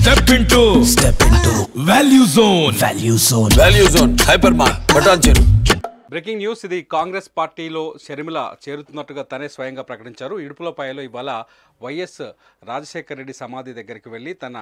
step into step into value zone value zone value zone hyper mark బటాన్ breaking news ఇది కాంగ్రెస్ పార్టీలో షర్మిల చేరుతున్నట్టుగా తనే స్వయంగా ప్రకటించారు ఇడుపులపాయలో ఇవాళ వైఎస్ రాజశేఖర రెడ్డి సమాధి దగ్గరికి వెళ్ళి తన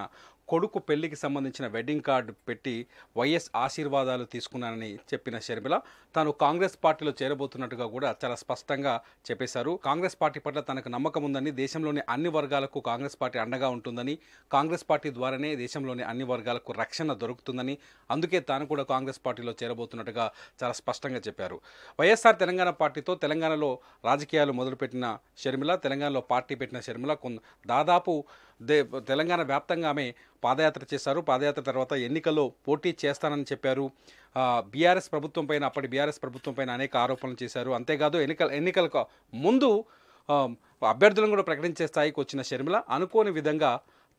కొడుకు పెళ్లికి సంబంధించిన వెడ్డింగ్ కార్డు పెట్టి వైఎస్ ఆశీర్వాదాలు తీసుకున్నానని చెప్పిన షర్మిల తాను కాంగ్రెస్ పార్టీలో చేరబోతున్నట్టుగా కూడా చాలా స్పష్టంగా చెప్పేశారు కాంగ్రెస్ పార్టీ పట్ల తనకు నమ్మకం ఉందని దేశంలోని అన్ని వర్గాలకు కాంగ్రెస్ పార్టీ అండగా ఉంటుందని కాంగ్రెస్ పార్టీ ద్వారానే దేశంలోని అన్ని వర్గాలకు రక్షణ దొరుకుతుందని అందుకే తాను కూడా కాంగ్రెస్ పార్టీలో చేరబోతున్నట్టుగా చాలా స్పష్టంగా చెప్పారు వైఎస్ఆర్ తెలంగాణ పార్టీతో తెలంగాణలో రాజకీయాలు మొదలుపెట్టిన షర్మిల తెలంగాణలో పార్టీ పెట్టిన షర్మిల కమలా దాదాపు దే తెలంగాణ వ్యాప్తంగా ఆమె పాదయాత్ర చేశారు పాదయాత్ర తర్వాత ఎన్నికల్లో పోటీ చేస్తానని చెప్పారు బీఆర్ఎస్ ప్రభుత్వం పైన అప్పటి బీఆర్ఎస్ ప్రభుత్వం పైన అనేక ఆరోపణలు చేశారు అంతేకాదు ఎన్నికల ఎన్నికలకు ముందు అభ్యర్థులను కూడా ప్రకటించే స్థాయికి వచ్చిన షర్మిల అనుకోని విధంగా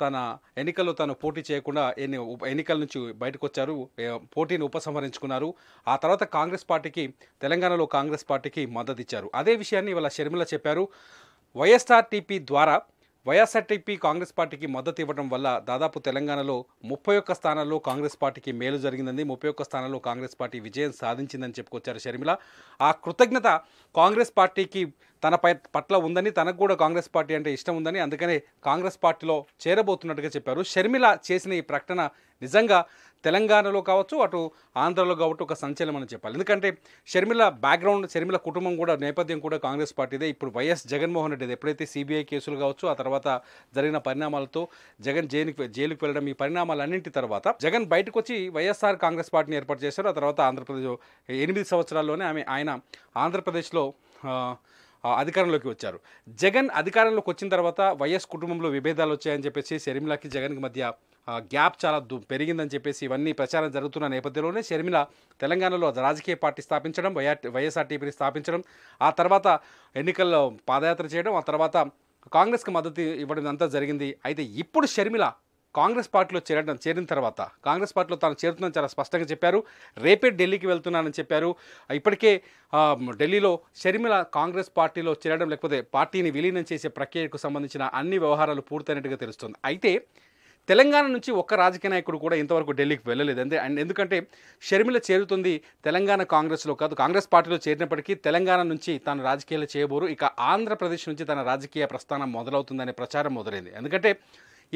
తన ఎన్నికల్లో తను పోటీ చేయకుండా ఎన్ని ఎన్నికల నుంచి బయటకు వచ్చారు పోటీని ఉపసంహరించుకున్నారు ఆ తర్వాత కాంగ్రెస్ పార్టీకి తెలంగాణలో కాంగ్రెస్ పార్టీకి మద్దతు ఇచ్చారు అదే విషయాన్ని ఇవాళ షర్మిల చెప్పారు వైఎస్ఆర్టీపీ ద్వారా వైఎస్ఆర్టీపీ కాంగ్రెస్ పార్టీకి మద్దతు ఇవ్వడం వల్ల దాదాపు తెలంగాణలో ముప్పై ఒక్క స్థానాల్లో కాంగ్రెస్ పార్టీకి మేలు జరిగిందని ముప్పై ఒక్క స్థానాల్లో కాంగ్రెస్ పార్టీ విజయం సాధించిందని చెప్పుకొచ్చారు షర్మిల ఆ కృతజ్ఞత కాంగ్రెస్ పార్టీకి తన పట్ల ఉందని తనకు కూడా కాంగ్రెస్ పార్టీ అంటే ఇష్టం ఉందని అందుకనే కాంగ్రెస్ పార్టీలో చేరబోతున్నట్టుగా చెప్పారు షర్మిల చేసిన ఈ ప్రకటన నిజంగా తెలంగాణలో కావచ్చు అటు ఆంధ్రలో కావచ్చు ఒక సంచలనం అని చెప్పాలి ఎందుకంటే షర్మిల బ్యాక్గ్రౌండ్ షర్మిల కుటుంబం కూడా నేపథ్యం కూడా కాంగ్రెస్ పార్టీదే ఇప్పుడు వైఎస్ జగన్మోహన్ రెడ్డి ఎప్పుడైతే సిబిఐ కేసులు కావచ్చు ఆ తర్వాత జరిగిన పరిణామాలతో జగన్ జైలుకి జైలుకి వెళ్ళడం ఈ పరిణామాలు అన్నింటి తర్వాత జగన్ బయటకు వచ్చి వైఎస్ఆర్ కాంగ్రెస్ పార్టీని ఏర్పాటు చేశారు ఆ తర్వాత ఆంధ్రప్రదేశ్ ఎనిమిది సంవత్సరాల్లోనే ఆమె ఆయన ఆంధ్రప్రదేశ్లో అధికారంలోకి వచ్చారు జగన్ అధికారంలోకి వచ్చిన తర్వాత వైఎస్ కుటుంబంలో విభేదాలు వచ్చాయని చెప్పేసి షర్మిలాకి జగన్కి మధ్య గ్యాప్ చాలా పెరిగిందని చెప్పేసి ఇవన్నీ ప్రచారం జరుగుతున్న నేపథ్యంలోనే షర్మిల తెలంగాణలో రాజకీయ పార్టీ స్థాపించడం వైఆర్ వైఎస్ఆర్టీపీని స్థాపించడం ఆ తర్వాత ఎన్నికల్లో పాదయాత్ర చేయడం ఆ తర్వాత కాంగ్రెస్కి మద్దతు ఇవ్వడం అంతా జరిగింది అయితే ఇప్పుడు షర్మిల కాంగ్రెస్ పార్టీలో చేరడం చేరిన తర్వాత కాంగ్రెస్ పార్టీలో తాను చేరుతుందని చాలా స్పష్టంగా చెప్పారు రేపే ఢిల్లీకి వెళ్తున్నానని చెప్పారు ఇప్పటికే ఢిల్లీలో షర్మిల కాంగ్రెస్ పార్టీలో చేరడం లేకపోతే పార్టీని విలీనం చేసే ప్రక్రియకు సంబంధించిన అన్ని వ్యవహారాలు పూర్తయినట్టుగా తెలుస్తుంది అయితే తెలంగాణ నుంచి ఒక్క రాజకీయ నాయకుడు కూడా ఇంతవరకు ఢిల్లీకి వెళ్ళలేదు అంతే అండ్ ఎందుకంటే షర్మిల చేరుతుంది తెలంగాణ కాంగ్రెస్లో కాదు కాంగ్రెస్ పార్టీలో చేరినప్పటికీ తెలంగాణ నుంచి తాను రాజకీయాలు చేయబోరు ఇక ఆంధ్రప్రదేశ్ నుంచి తన రాజకీయ ప్రస్థానం మొదలవుతుందనే ప్రచారం మొదలైంది ఎందుకంటే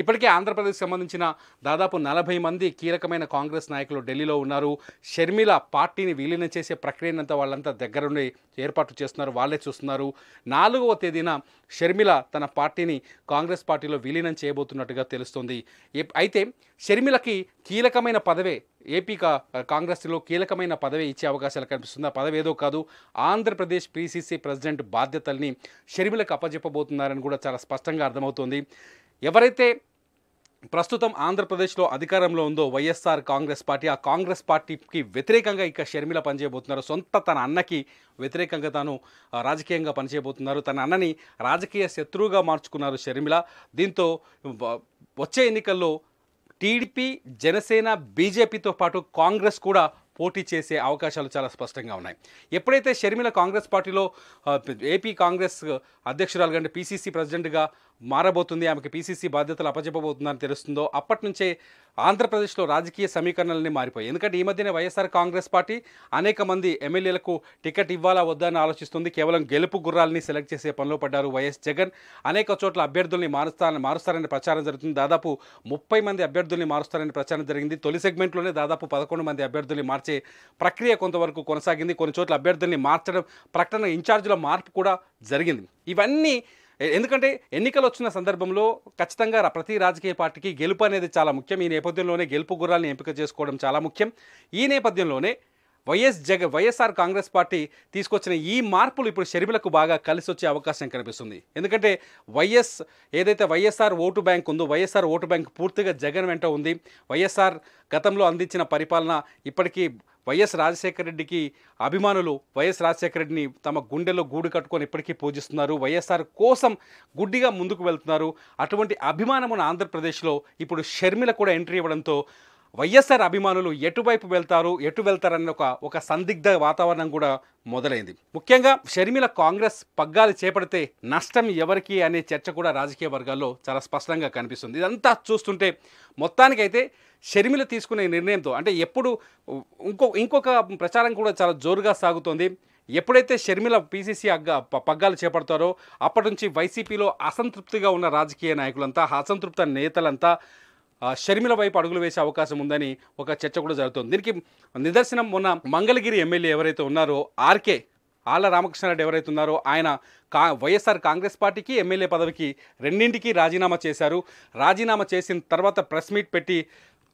ఇప్పటికే ఆంధ్రప్రదేశ్ సంబంధించిన దాదాపు నలభై మంది కీలకమైన కాంగ్రెస్ నాయకులు ఢిల్లీలో ఉన్నారు షర్మిల పార్టీని విలీనం చేసే ప్రక్రియనంతా వాళ్ళంతా దగ్గరుండి ఏర్పాటు చేస్తున్నారు వాళ్ళే చూస్తున్నారు నాలుగవ తేదీన షర్మిల తన పార్టీని కాంగ్రెస్ పార్టీలో విలీనం చేయబోతున్నట్టుగా తెలుస్తుంది అయితే షర్మిలకి కీలకమైన పదవే ఏపీ కాంగ్రెస్లో కీలకమైన పదవి ఇచ్చే అవకాశాలు కనిపిస్తుంది ఆ పదవి ఏదో కాదు ఆంధ్రప్రదేశ్ పీసీసీ ప్రెసిడెంట్ బాధ్యతల్ని షర్మిలకు అప్పజెప్పబోతున్నారని కూడా చాలా స్పష్టంగా అర్థమవుతుంది ఎవరైతే ప్రస్తుతం ఆంధ్రప్రదేశ్లో అధికారంలో ఉందో వైఎస్ఆర్ కాంగ్రెస్ పార్టీ ఆ కాంగ్రెస్ పార్టీకి వ్యతిరేకంగా ఇక షర్మిల పనిచేయబోతున్నారు సొంత తన అన్నకి వ్యతిరేకంగా తాను రాజకీయంగా పనిచేయబోతున్నారు తన అన్నని రాజకీయ శత్రువుగా మార్చుకున్నారు షర్మిల దీంతో వచ్చే ఎన్నికల్లో టీడీపీ జనసేన బీజేపీతో పాటు కాంగ్రెస్ కూడా పోటీ చేసే అవకాశాలు చాలా స్పష్టంగా ఉన్నాయి ఎప్పుడైతే షర్మిల కాంగ్రెస్ పార్టీలో ఏపీ కాంగ్రెస్ అధ్యక్షురాలు కంటే పీసీసీ ప్రెసిడెంట్గా మారబోతుంది ఆమెకి పీసీసీ బాధ్యతలు అప్పచెప్పబోతుందని తెలుస్తుందో అప్పటి నుంచే ఆంధ్రప్రదేశ్లో రాజకీయ సమీకరణలన్నీ మారిపోయాయి ఎందుకంటే ఈ మధ్యనే వైఎస్ఆర్ కాంగ్రెస్ పార్టీ అనేక మంది ఎమ్మెల్యేలకు టికెట్ ఇవ్వాలా వద్దా అని ఆలోచిస్తుంది కేవలం గెలుపు గుర్రాలని సెలెక్ట్ చేసే పనిలో పడ్డారు వైఎస్ జగన్ అనేక చోట్ల అభ్యర్థుల్ని మారుస్తారని మారుస్తారని ప్రచారం జరుగుతుంది దాదాపు ముప్పై మంది అభ్యర్థుల్ని మారుస్తారని ప్రచారం జరిగింది తొలి సెగ్మెంట్లోనే దాదాపు పదకొండు మంది అభ్యర్థుల్ని మార్చే ప్రక్రియ కొంతవరకు కొనసాగింది కొన్ని చోట్ల అభ్యర్థుల్ని మార్చడం ప్రకటన ఇన్ఛార్జీల మార్పు కూడా జరిగింది ఇవన్నీ ఎందుకంటే ఎన్నికలు వచ్చిన సందర్భంలో ఖచ్చితంగా ప్రతి రాజకీయ పార్టీకి గెలుపు అనేది చాలా ముఖ్యం ఈ నేపథ్యంలోనే గెలుపు గుర్రాలను ఎంపిక చేసుకోవడం చాలా ముఖ్యం ఈ నేపథ్యంలోనే వైఎస్ జగ వైఎస్ఆర్ కాంగ్రెస్ పార్టీ తీసుకొచ్చిన ఈ మార్పులు ఇప్పుడు షర్మిలకు బాగా కలిసి వచ్చే అవకాశం కనిపిస్తుంది ఎందుకంటే వైఎస్ ఏదైతే వైఎస్ఆర్ ఓటు బ్యాంక్ ఉందో వైఎస్ఆర్ ఓటు బ్యాంక్ పూర్తిగా జగన్ వెంట ఉంది వైఎస్ఆర్ గతంలో అందించిన పరిపాలన ఇప్పటికీ వైఎస్ రాజశేఖర రెడ్డికి అభిమానులు వైఎస్ రాజశేఖర రెడ్డిని తమ గుండెలో గూడు కట్టుకొని ఇప్పటికీ పూజిస్తున్నారు వైఎస్ఆర్ కోసం గుడ్డిగా ముందుకు వెళ్తున్నారు అటువంటి అభిమానం ఉన్న ఆంధ్రప్రదేశ్లో ఇప్పుడు షర్మిల కూడా ఎంట్రీ ఇవ్వడంతో వైఎస్ఆర్ అభిమానులు ఎటువైపు వెళ్తారు ఎటు వెళ్తారన్న ఒక ఒక సందిగ్ధ వాతావరణం కూడా మొదలైంది ముఖ్యంగా షర్మిల కాంగ్రెస్ పగ్గాలు చేపడితే నష్టం ఎవరికి అనే చర్చ కూడా రాజకీయ వర్గాల్లో చాలా స్పష్టంగా కనిపిస్తుంది ఇదంతా చూస్తుంటే మొత్తానికైతే షర్మిల తీసుకునే నిర్ణయంతో అంటే ఎప్పుడు ఇంకో ఇంకొక ప్రచారం కూడా చాలా జోరుగా సాగుతోంది ఎప్పుడైతే షర్మిల పీసీసీ అగ్గా పగ్గాలు చేపడతారో అప్పటి నుంచి వైసీపీలో అసంతృప్తిగా ఉన్న రాజకీయ నాయకులంతా అసంతృప్త నేతలంతా షర్మిల వైపు అడుగులు వేసే అవకాశం ఉందని ఒక చర్చ కూడా జరుగుతుంది దీనికి నిదర్శనం మొన్న మంగళగిరి ఎమ్మెల్యే ఎవరైతే ఉన్నారో ఆర్కే ఆళ్ళ రామకృష్ణారెడ్డి ఎవరైతే ఉన్నారో ఆయన కా వైఎస్ఆర్ కాంగ్రెస్ పార్టీకి ఎమ్మెల్యే పదవికి రెండింటికి రాజీనామా చేశారు రాజీనామా చేసిన తర్వాత ప్రెస్ మీట్ పెట్టి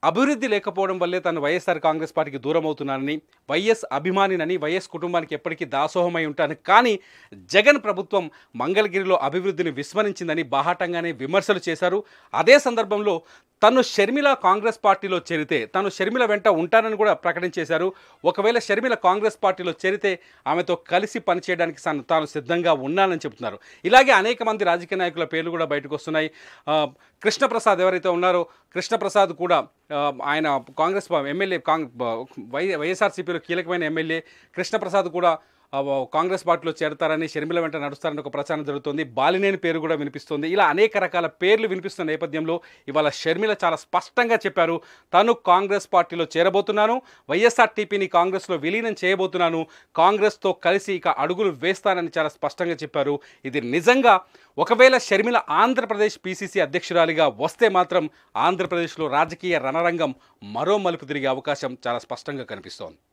అభివృద్ధి లేకపోవడం వల్లే తను వైఎస్ఆర్ కాంగ్రెస్ పార్టీకి దూరం అవుతున్నానని వైఎస్ అభిమానినని వైఎస్ కుటుంబానికి ఎప్పటికీ దాసోహమై ఉంటాను కానీ జగన్ ప్రభుత్వం మంగళగిరిలో అభివృద్ధిని విస్మరించిందని బాహాటంగానే విమర్శలు చేశారు అదే సందర్భంలో తను షర్మిల కాంగ్రెస్ పార్టీలో చేరితే తను షర్మిల వెంట ఉంటానని కూడా ప్రకటించేశారు ఒకవేళ షర్మిల కాంగ్రెస్ పార్టీలో చేరితే ఆమెతో కలిసి పనిచేయడానికి తాను తాను సిద్ధంగా ఉన్నానని చెబుతున్నారు ఇలాగే అనేక మంది రాజకీయ నాయకుల పేర్లు కూడా బయటకు వస్తున్నాయి కృష్ణప్రసాద్ ఎవరైతే ఉన్నారో కృష్ణప్రసాద్ కూడా ఆయన కాంగ్రెస్ ఎమ్మెల్యే కాంగ్ వై వైఎస్ఆర్సీపీలో కీలకమైన ఎమ్మెల్యే కృష్ణప్రసాద్ కూడా కాంగ్రెస్ పార్టీలో చేరతారని షర్మిల వెంట నడుస్తారని ఒక ప్రచారం జరుగుతుంది బాలినేని పేరు కూడా వినిపిస్తుంది ఇలా అనేక రకాల పేర్లు వినిపిస్తున్న నేపథ్యంలో ఇవాళ షర్మిల చాలా స్పష్టంగా చెప్పారు తను కాంగ్రెస్ పార్టీలో చేరబోతున్నాను వైఎస్ఆర్టీపీని కాంగ్రెస్లో విలీనం చేయబోతున్నాను కాంగ్రెస్తో కలిసి ఇక అడుగులు వేస్తానని చాలా స్పష్టంగా చెప్పారు ఇది నిజంగా ఒకవేళ షర్మిల ఆంధ్రప్రదేశ్ పీసీసీ అధ్యక్షురాలిగా వస్తే మాత్రం ఆంధ్రప్రదేశ్లో రాజకీయ రణరంగం మరో మలుపు తిరిగే అవకాశం చాలా స్పష్టంగా కనిపిస్తోంది